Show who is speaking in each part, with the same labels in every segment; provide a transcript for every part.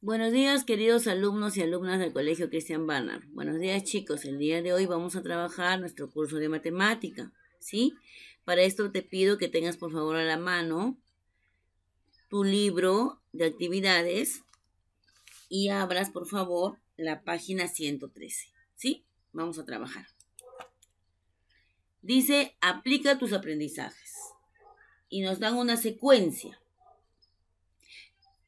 Speaker 1: Buenos días, queridos alumnos y alumnas del Colegio Cristian Barnard. Buenos días, chicos. El día de hoy vamos a trabajar nuestro curso de matemática, ¿sí? Para esto te pido que tengas por favor a la mano tu libro de actividades y abras por favor la página 113, ¿sí? Vamos a trabajar. Dice, aplica tus aprendizajes. Y nos dan una secuencia.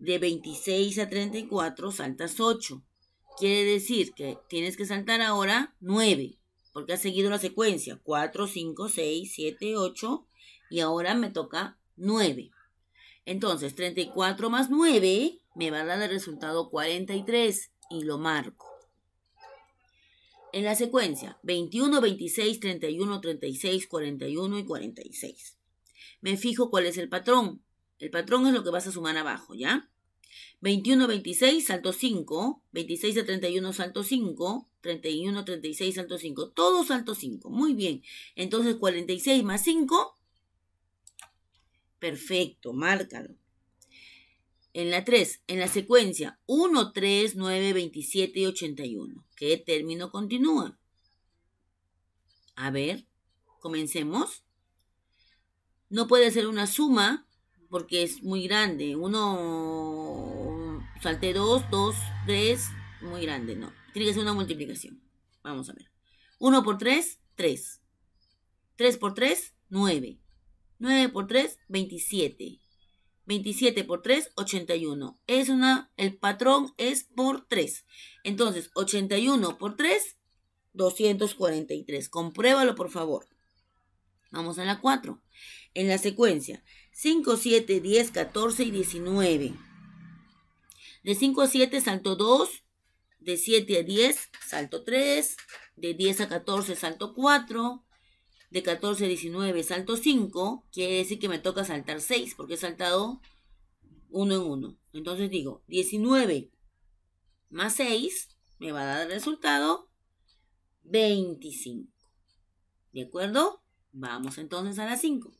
Speaker 1: de 26 a 34 saltas 8. Quiere decir que tienes que saltar ahora 9, porque has seguido la secuencia. 4, 5, 6, 7, 8 y ahora me toca 9. Entonces, 34 más 9 me va a dar el resultado 43 y lo marco. En la secuencia, 21, 26, 31, 36, 41 y 46. Me fijo cuál es el patrón. El patrón es lo que vas a sumar abajo, ¿ya? 21, 26, salto 5. 26 a 31, salto 5. 31, 36, salto 5. Todo salto 5. Muy bien. Entonces, 46 más 5. Perfecto, márcalo. En la 3, en la secuencia 1, 3, 9, 27 y 81. ¿Qué término continúa? A ver, comencemos. No puede ser una suma porque es muy grande. 1, salté 2, 2, 3, muy grande, no. Tiene que ser una multiplicación. Vamos a ver. 1 por 3, 3. 3 por 3, 9. 9 por 3, 27. 27 por 3, 81. Es una, el patrón es por 3. Entonces, 81 por 3, 243. Compruébalo, por favor. Vamos a la 4. En la secuencia, 5, 7, 10, 14 y 19. De 5 a 7 salto 2, de 7 a 10 salto 3, de 10 a 14 salto 4, de 14 a 19 salto 5, quiere decir que me toca saltar 6 porque he saltado 1 en 1. Entonces digo, 19 más 6 me va a dar el resultado 25. ¿De acuerdo? Vamos entonces a la 5.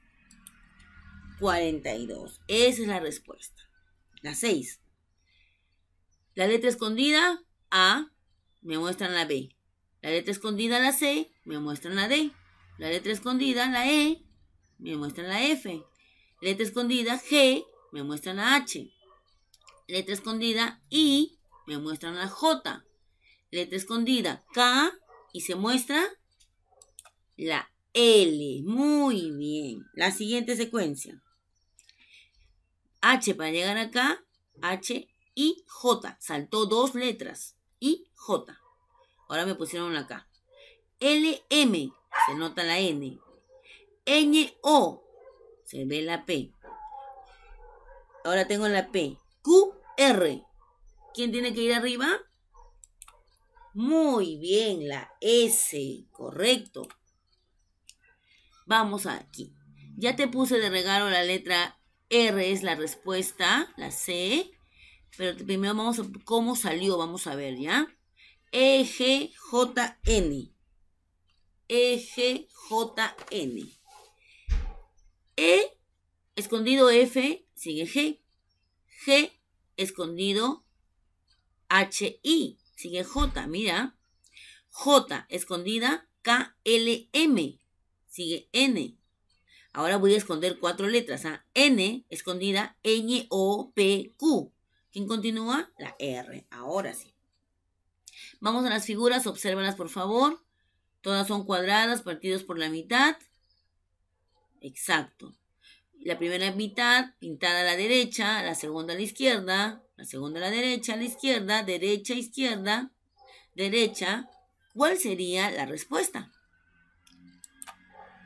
Speaker 1: 42. Esa es la respuesta. La 6. La letra escondida A me muestran la B. La letra escondida la C me muestran la D. La letra escondida la E me muestran la F. Letra escondida G me muestran la H. Letra escondida I me muestran la J. Letra escondida K y se muestra la L. Muy bien. La siguiente secuencia. H para llegar acá, H y J. Saltó dos letras. Y J. Ahora me pusieron acá. M, se nota la N. N O, se ve la P. Ahora tengo la P. Q, R. ¿Quién tiene que ir arriba? Muy bien, la S, correcto. Vamos aquí. Ya te puse de regalo la letra R es la respuesta, la C. Pero primero vamos a cómo salió, vamos a ver, ¿ya? E, G, J, N. E, G, J, N. E, escondido F, sigue G. G, escondido H, I, sigue J, mira. J, escondida K, L, M, sigue N. Ahora voy a esconder cuatro letras. A, ¿ah? N, escondida, N, O, P, Q. ¿Quién continúa? La R. Ahora sí. Vamos a las figuras, obsérvalas por favor. Todas son cuadradas, partidos por la mitad. Exacto. La primera mitad pintada a la derecha, la segunda a la izquierda, la segunda a la derecha, a la izquierda, derecha, izquierda, derecha. ¿Cuál sería la respuesta?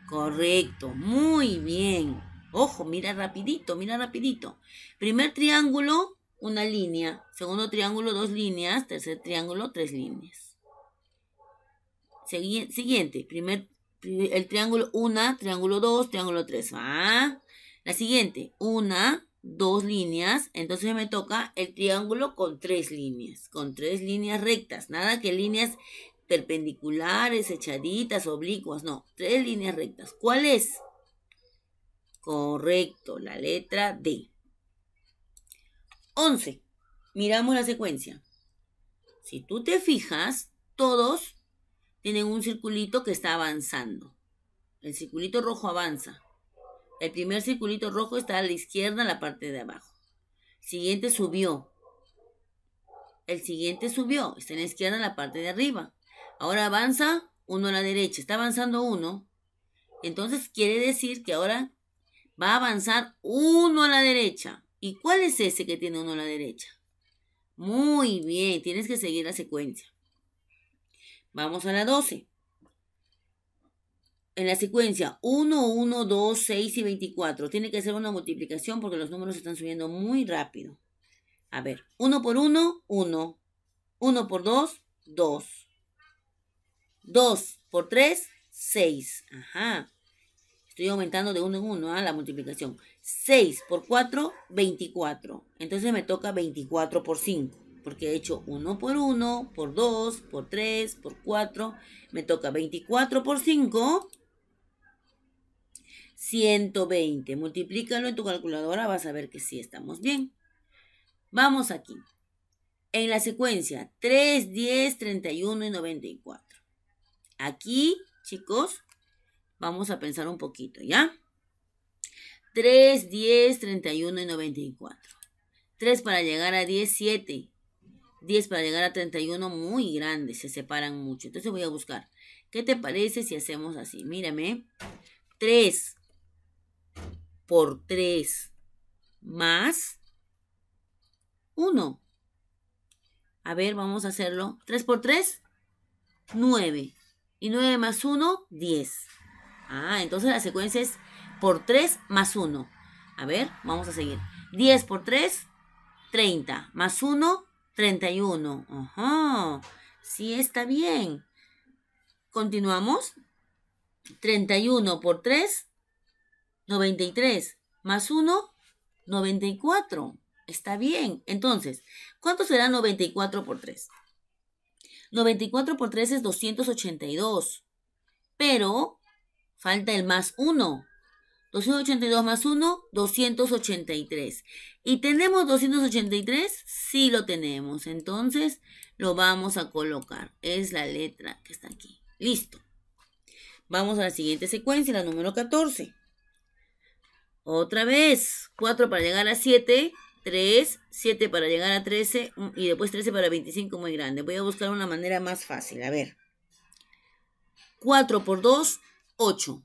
Speaker 1: Correcto, muy bien. Ojo, mira rapidito, mira rapidito. Primer triángulo, una línea. Segundo triángulo, dos líneas. Tercer triángulo, tres líneas. siguiente, primer, el triángulo una, triángulo dos, triángulo tres. ¿Ah? La siguiente, una, dos líneas. Entonces me toca el triángulo con tres líneas, con tres líneas rectas. Nada que líneas perpendiculares, echaditas, oblicuas, no, tres líneas rectas. ¿Cuál es? Correcto, la letra D. 11. Miramos la secuencia. Si tú te fijas, todos tienen un circulito que está avanzando. El circulito rojo avanza. El primer circulito rojo está a la izquierda, en la parte de abajo. siguiente subió. El siguiente subió, está en la izquierda, en la parte de arriba. Ahora avanza uno a la derecha, está avanzando uno. Entonces quiere decir que ahora va a avanzar uno a la derecha. ¿Y cuál es ese que tiene uno a la derecha? Muy bien, tienes que seguir la secuencia. Vamos a la 12. En la secuencia 1, 1, 2, 6 y 24. Tiene que ser una multiplicación porque los números están subiendo muy rápido. A ver, 1 por 1, 1. 1 por 2, 2. 2 por 3, 6. Ajá. Estoy aumentando de 1 en 1 ¿ah? la multiplicación. 6 por 4, 24. Entonces me toca 24 por 5. Porque he hecho 1 por 1, por 2, por 3, por 4. Me toca 24 por 5. 120. Multiplícalo en tu calculadora, vas a ver que sí estamos bien. Vamos aquí. En la secuencia 3, 10, 31 y 94. Aquí, chicos, vamos a pensar un poquito, ¿ya? 3, 10, 31 y 94. 3 para llegar a 10, 7. 10 para llegar a 31, muy grande, se separan mucho. Entonces voy a buscar. ¿Qué te parece si hacemos así? Mírame. 3 por 3 más 1. A ver, vamos a hacerlo. 3 por 3, 9. Y 9 más 1, 10. Ah, entonces la secuencia es por 3 más 1. A ver, vamos a seguir. 10 por 3, 30. Más 1, 31. Ajá. Sí, está bien. Continuamos. 31 por 3, 93. Más 1, 94. Está bien. Entonces, ¿cuánto será 94 por 3? 94 por 3 es 282. Pero falta el más 1. 282 más 1, 283. ¿Y tenemos 283? Sí lo tenemos. Entonces lo vamos a colocar. Es la letra que está aquí. Listo. Vamos a la siguiente secuencia, la número 14. Otra vez, 4 para llegar a 7 3, 7 para llegar a 13 y después 13 para 25 muy grande. Voy a buscar una manera más fácil, a ver. 4 por 2, 8.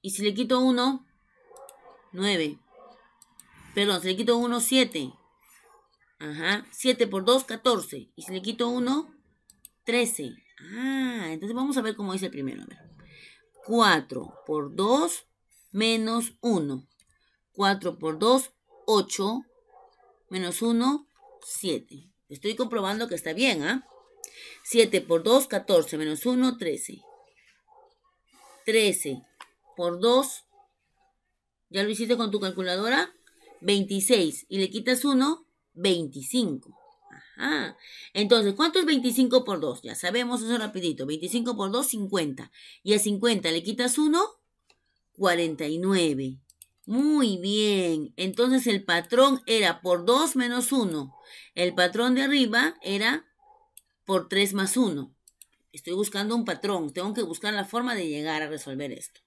Speaker 1: Y si le quito 1, 9. Perdón, si le quito 1, 7. Ajá, 7 por 2, 14. Y si le quito 1, 13. Ah, entonces vamos a ver cómo dice el primero. 4 por 2, menos 1. 4 por 2, 8 menos 1, 7. Estoy comprobando que está bien, ¿ah? 7 por 2, 14, menos 1, 13. 13 por 2, ¿ya lo hiciste con tu calculadora? 26. Y le quitas 1, 25. Ajá. entonces, ¿cuánto es 25 por 2? Ya sabemos eso rapidito. 25 por 2, 50. Y a 50 le quitas 1, 49. Muy bien. Entonces el patrón era por 2 menos 1. El patrón de arriba era por 3 más 1. Estoy buscando un patrón. Tengo que buscar la forma de llegar a resolver esto.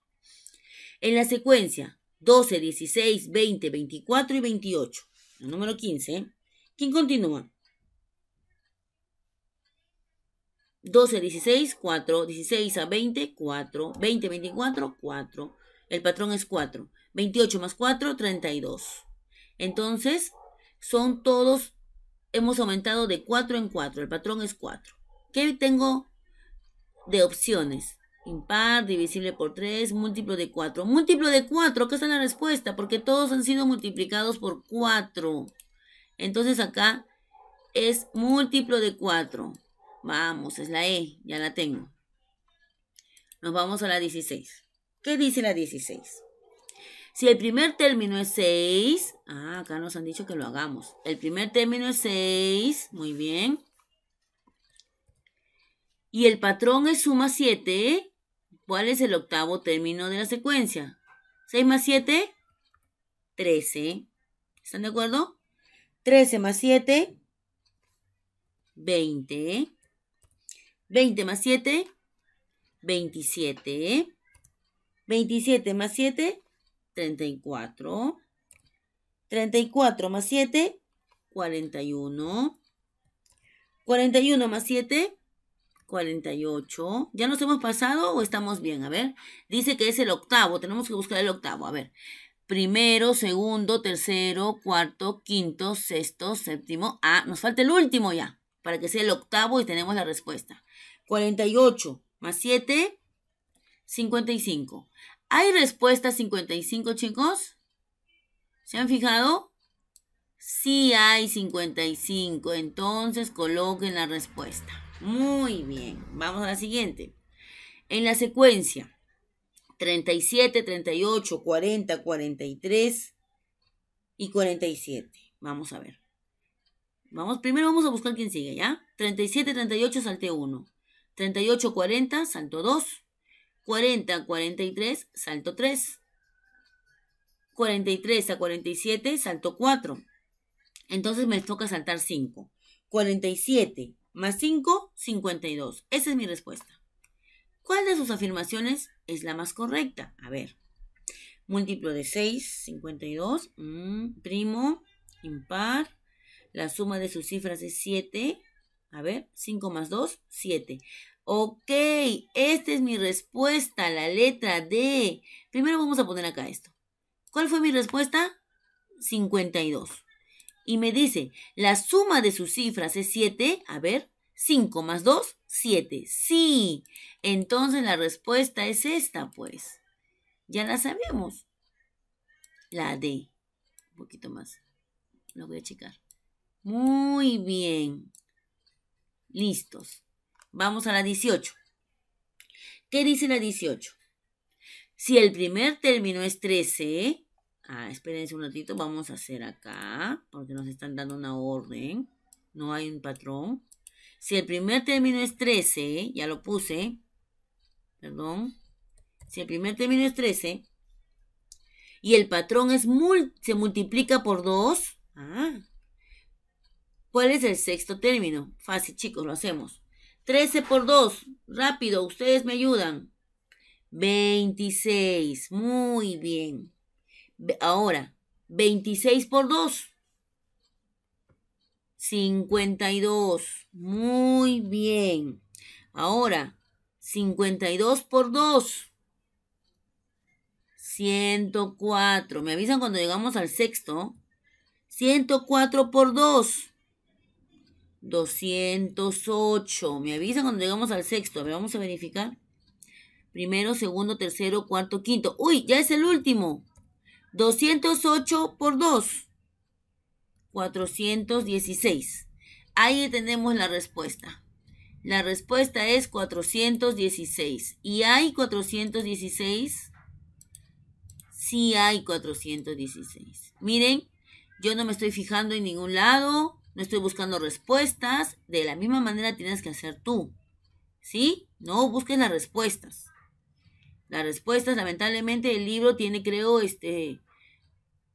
Speaker 1: En la secuencia 12, 16, 20, 24 y 28. El número 15. ¿Quién continúa? 12, 16, 4. 16 a 20, 4. 20, 24, 4. El patrón es 4. 28 más 4, 32. Entonces, son todos, hemos aumentado de 4 en 4, el patrón es 4. ¿Qué tengo de opciones? Impar, divisible por 3, múltiplo de 4. Múltiplo de 4, que está la respuesta, porque todos han sido multiplicados por 4. Entonces acá es múltiplo de 4. Vamos, es la E, ya la tengo. Nos vamos a la 16. ¿Qué dice la 16? Si el primer término es 6, ah, acá nos han dicho que lo hagamos. El primer término es 6, muy bien. Y el patrón es suma 7, ¿cuál es el octavo término de la secuencia? 6 más 7, 13. ¿Están de acuerdo? 13 más 7, 20. 20 más 7, 27. 27 más 7, 34. 34 más 7, 41. 41 más 7, 48. ¿Ya nos hemos pasado o estamos bien? A ver, dice que es el octavo, tenemos que buscar el octavo. A ver, primero, segundo, tercero, cuarto, quinto, sexto, séptimo. Ah, nos falta el último ya, para que sea el octavo y tenemos la respuesta. 48 más 7, 55. ¿Hay respuesta 55, chicos? ¿Se han fijado? Sí hay 55, entonces coloquen la respuesta. Muy bien, vamos a la siguiente. En la secuencia, 37, 38, 40, 43 y 47. Vamos a ver. Vamos, primero vamos a buscar quién sigue, ¿ya? 37, 38, salte 1. 38, 40, salto 2. 40 a 43, salto 3. 43 a 47, salto 4. Entonces me toca saltar 5. 47 más 5, 52. Esa es mi respuesta. ¿Cuál de sus afirmaciones es la más correcta? A ver. Múltiplo de 6, 52. Mm, primo, impar. La suma de sus cifras es 7. A ver, 5 más 2, 7. Ok, esta es mi respuesta, la letra D. Primero vamos a poner acá esto. ¿Cuál fue mi respuesta? 52. Y me dice, la suma de sus cifras es 7. A ver, 5 más 2, 7. Sí. Entonces la respuesta es esta, pues. Ya la sabemos. La D. Un poquito más. Lo voy a checar. Muy bien. Listos. Vamos a la 18. ¿Qué dice la 18? Si el primer término es 13, ah, espérense un ratito, vamos a hacer acá, porque nos están dando una orden, no hay un patrón. Si el primer término es 13, ya lo puse, perdón, si el primer término es 13 y el patrón es mul se multiplica por 2, ah, ¿Cuál es el sexto término? Fácil, chicos, lo hacemos. 13 por 2. Rápido, ustedes me ayudan. 26. Muy bien. Ahora, 26 por 2. 52. Muy bien. Ahora, 52 por 2. 104. Me avisan cuando llegamos al sexto. 104 por 2. 208. Me avisa cuando llegamos al sexto. A ver, vamos a verificar. Primero, segundo, tercero, cuarto, quinto. ¡Uy! Ya es el último. 208 por 2. 416. Ahí tenemos la respuesta. La respuesta es 416. ¿Y hay 416? Sí hay 416. Miren, yo no me estoy fijando en ningún lado. No estoy buscando respuestas. De la misma manera tienes que hacer tú. ¿Sí? No busquen las respuestas. Las respuestas, lamentablemente, el libro tiene, creo, este,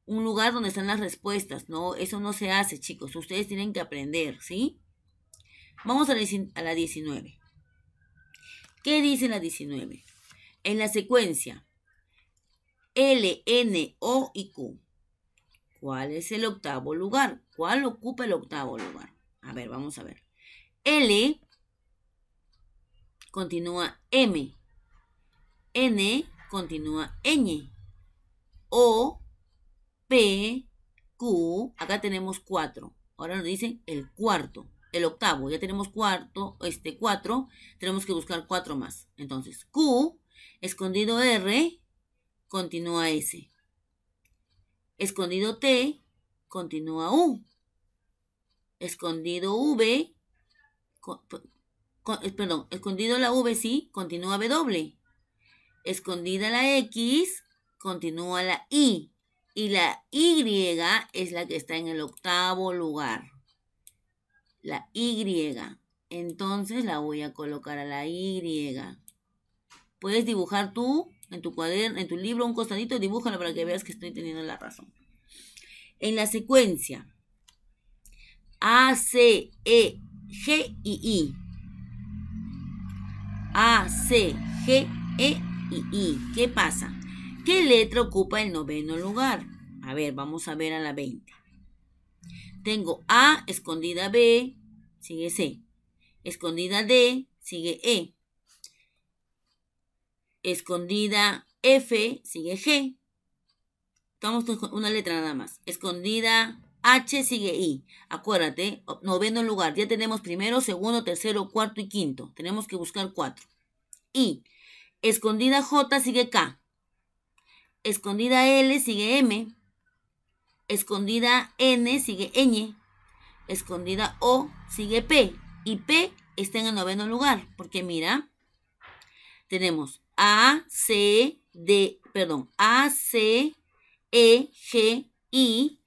Speaker 1: un lugar donde están las respuestas. No, eso no se hace, chicos. Ustedes tienen que aprender, ¿sí? Vamos a la, a la 19. ¿Qué dice la 19? En la secuencia L, N, O y Q ¿Cuál es el octavo lugar? ¿Cuál ocupa el octavo lugar? A ver, vamos a ver. L continúa M. N continúa N, O, P, Q. Acá tenemos cuatro. Ahora nos dicen el cuarto, el octavo. Ya tenemos cuarto, este cuatro. Tenemos que buscar cuatro más. Entonces, Q, escondido R, continúa S. Escondido T, continúa U. Escondido V, eh, perdón, escondido la V, sí, continúa W. Escondida la X, continúa la I. Y la Y es la que está en el octavo lugar. La Y. Entonces la voy a colocar a la Y. Puedes dibujar tú en tu cuaderno, en tu libro, un costadito, dibújalo para que veas que estoy teniendo la razón. En la secuencia A, C, E, G y I. A, C, G, E y I. ¿Qué pasa? ¿Qué letra ocupa el noveno lugar? A ver, vamos a ver a la 20. Tengo A, escondida B, sigue C. Escondida D, sigue E escondida F, sigue G. Estamos con una letra nada más. Escondida H, sigue I. Acuérdate, noveno lugar. Ya tenemos primero, segundo, tercero, cuarto y quinto. Tenemos que buscar cuatro. y Escondida J, sigue K. Escondida L, sigue M. Escondida N, sigue N Escondida O, sigue P. Y P está en el noveno lugar. Porque mira, tenemos a, C, D, perdón, A, C, E, G, I,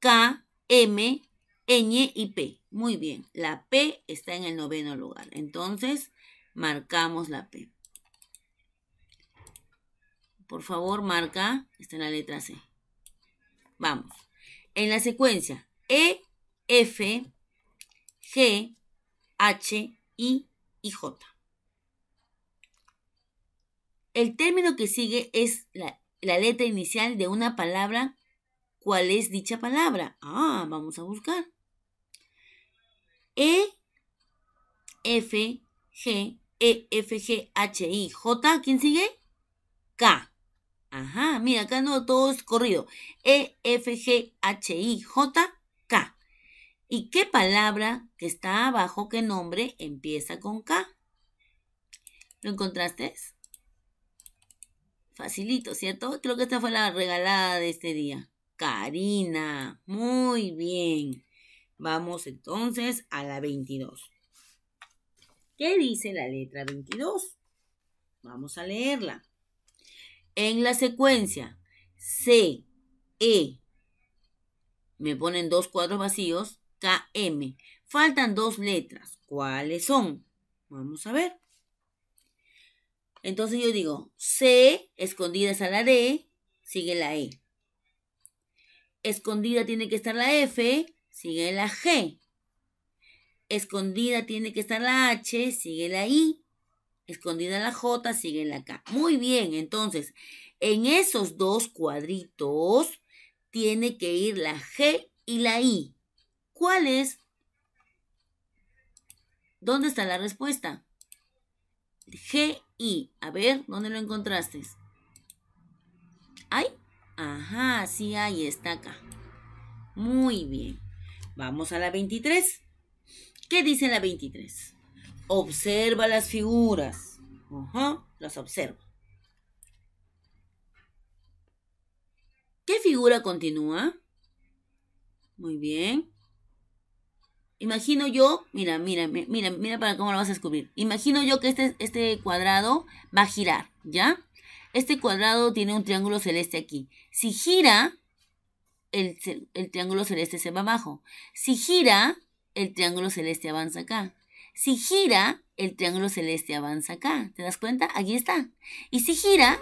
Speaker 1: K, M, Ñ y P. Muy bien, la P está en el noveno lugar. Entonces, marcamos la P. Por favor, marca, está en la letra C. Vamos. En la secuencia, E, F, G, H, I y J. El término que sigue es la, letra inicial de una palabra. ¿Cuál es dicha palabra? Ah, vamos a buscar. E, F, G, E, F, G, H, I, J. ¿Quién sigue? K. Ajá, mira, acá no todo es corrido. E, F, G, H, I, J, K. ¿Y qué palabra que está abajo, qué nombre, empieza con K? ¿Lo encontraste? Facilito, ¿cierto? Creo que esta fue la regalada de este día. Karina, muy bien. Vamos entonces a la 22. ¿Qué dice la letra 22? Vamos a leerla. En la secuencia C, E, me ponen dos cuadros vacíos, K, M. Faltan dos letras. ¿Cuáles son? Vamos a ver. Entonces yo digo, C, escondida está la D, sigue la E. Escondida tiene que estar la F, sigue la G. Escondida tiene que estar la H, sigue la I. Escondida la J, sigue la K. Muy bien, entonces, en esos dos cuadritos tiene que ir la G y la I. ¿Cuál es? ¿Dónde está la respuesta? G y, a ver, ¿dónde lo encontraste? ¿Hay? Ajá, sí ahí está acá. Muy bien. Vamos a la 23. ¿Qué dice la 23? Observa las figuras. Ajá, las observa. ¿Qué figura continúa? Muy bien. Imagino yo, mira, mira, mira, mira para cómo lo vas a descubrir. Imagino yo que este, este cuadrado va a girar, ¿ya? Este cuadrado tiene un triángulo celeste aquí. Si gira, el, el triángulo celeste se va abajo. Si gira, el triángulo celeste avanza acá. Si gira, el triángulo celeste avanza acá. ¿Te das cuenta? Aquí está. Y si gira,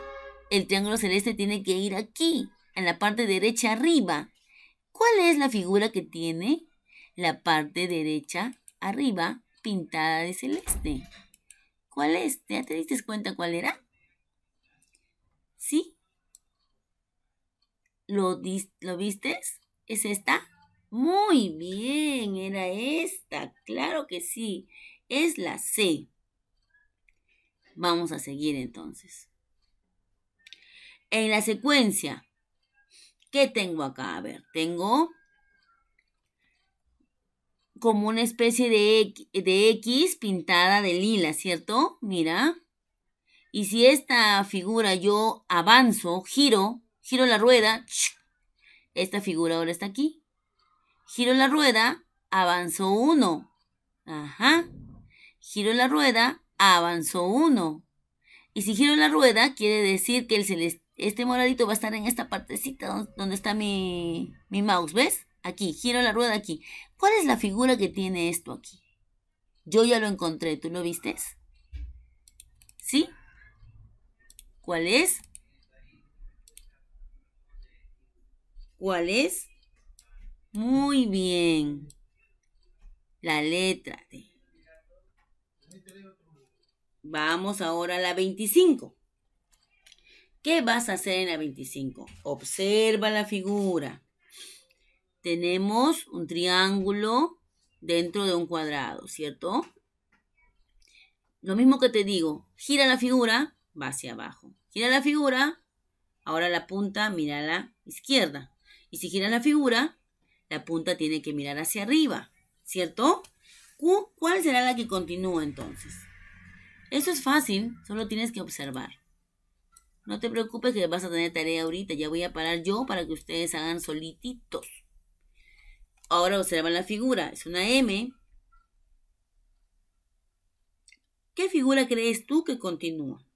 Speaker 1: el triángulo celeste tiene que ir aquí, en la parte derecha arriba. ¿Cuál es la figura que tiene la parte derecha arriba pintada de celeste. ¿Cuál es? ¿Ya te diste cuenta cuál era? ¿Sí? ¿Lo, ¿Lo vistes? ¿Es esta? Muy bien, era esta. Claro que sí. Es la C. Vamos a seguir entonces. En la secuencia, ¿qué tengo acá? A ver, tengo como una especie de, de X pintada de lila, ¿cierto? Mira. Y si esta figura yo avanzo, giro, giro la rueda, esta figura ahora está aquí. Giro la rueda, avanzo uno. Ajá. Giro la rueda, avanzo uno. Y si giro la rueda, quiere decir que el este moradito va a estar en esta partecita donde está mi, mi mouse, ¿ves? Aquí, giro la rueda aquí. ¿Cuál es la figura que tiene esto aquí? Yo ya lo encontré, ¿tú lo viste? ¿Sí? ¿Cuál es? ¿Cuál es? Muy bien. La letra D. Vamos ahora a la 25. ¿Qué vas a hacer en la 25? Observa la figura tenemos un triángulo dentro de un cuadrado, ¿cierto? Lo mismo que te digo, gira la figura, va hacia abajo. Gira la figura, ahora la punta mira a la izquierda. Y si gira la figura, la punta tiene que mirar hacia arriba, ¿cierto? ¿Cuál será la que continúa entonces? Eso es fácil, solo tienes que observar. No te preocupes que vas a tener tarea ahorita, ya voy a parar yo para que ustedes hagan solititos. Ahora observan la figura, es una M. ¿Qué figura crees tú que continúa?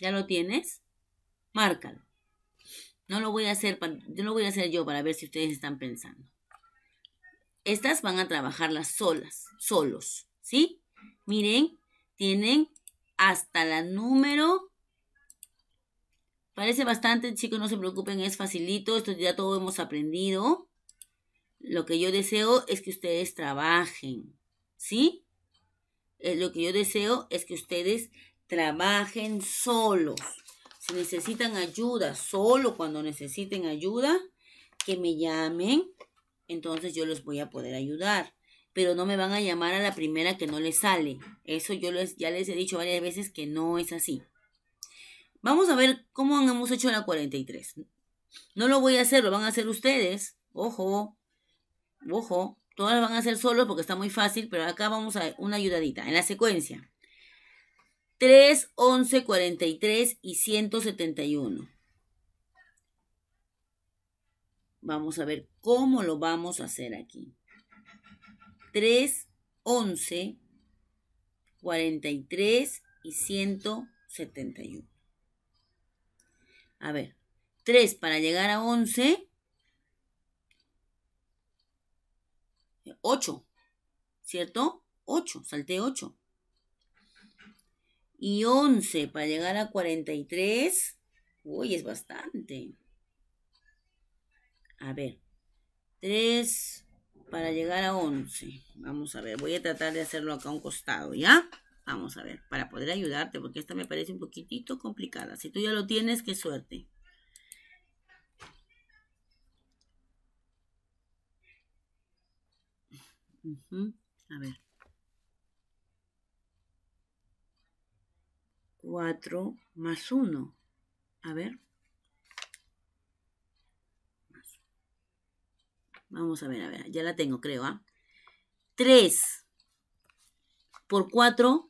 Speaker 1: ¿Ya lo tienes? Márcalo. No lo voy a hacer, yo lo voy a hacer yo para ver si ustedes están pensando. Estas van a trabajarlas solas, solos, ¿sí? Miren, tienen hasta la número Parece bastante, chicos, no se preocupen, es facilito, esto ya todo hemos aprendido. Lo que yo deseo es que ustedes trabajen, ¿sí? Eh, lo que yo deseo es que ustedes trabajen solos. Si necesitan ayuda, solo cuando necesiten ayuda, que me llamen, entonces yo les voy a poder ayudar. Pero no me van a llamar a la primera que no les sale. Eso yo les, ya les he dicho varias veces que no es así. Vamos a ver cómo hemos hecho la 43. No lo voy a hacer, lo van a hacer ustedes. Ojo, ojo. Todas las van a hacer solos porque está muy fácil, pero acá vamos a una ayudadita. En la secuencia. 3, 11, 43 y 171. Vamos a ver cómo lo vamos a hacer aquí. 3, 11, 43 y 171. A ver, 3 para llegar a 11. 8, ¿cierto? 8, salté 8. Y 11 para llegar a 43. Uy, es bastante. A ver, 3 para llegar a 11. Vamos a ver, voy a tratar de hacerlo acá a un costado, ¿ya? Vamos a ver, para poder ayudarte, porque esta me parece un poquitito complicada. Si tú ya lo tienes, qué suerte. A ver. Cuatro más uno. A ver. Vamos a ver, a ver. Ya la tengo, creo, ¿ah? por cuatro...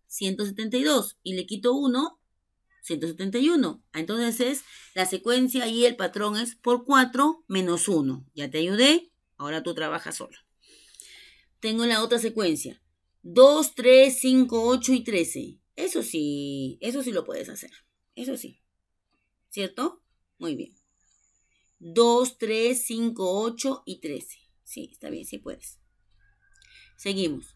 Speaker 1: 172 y le quito 1, 171. Ah, entonces la secuencia y el patrón es por 4 menos 1. Ya te ayudé, ahora tú trabajas solo. Tengo la otra secuencia. 2, 3, 5, 8 y 13. Eso sí, eso sí lo puedes hacer. Eso sí. ¿Cierto? Muy bien. 2, 3, 5, 8 y 13. Sí, está bien, sí puedes. Seguimos.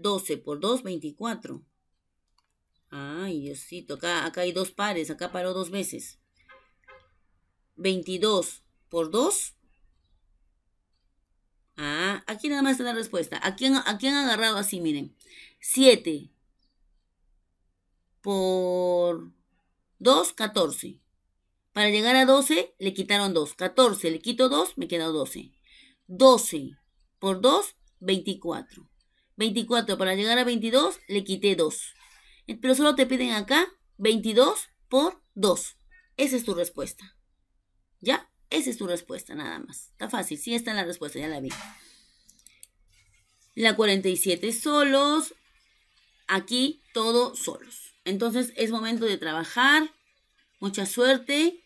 Speaker 1: 12 por 2, 24. Ay, Diosito, acá, acá hay dos pares, acá paró dos veces. 22 por 2. Ah, aquí nada más está la respuesta. Aquí han, aquí han agarrado así, miren. 7 por 2, 14. Para llegar a 12 le quitaron 2. 14 le quito 2, me queda 12. 12 por 2, 24. 24. Para llegar a 22 le quité 2. Eh, pero solo te piden acá 22 por 2. Esa es tu respuesta. ¿Ya? Esa es tu respuesta, nada más. Está fácil, sí está en la respuesta, ya la vi. La 47 solos. Aquí todo solos. Entonces es momento de trabajar. Mucha suerte.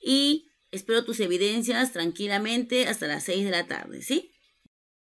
Speaker 1: Y espero tus evidencias tranquilamente hasta las 6 de la tarde, ¿sí?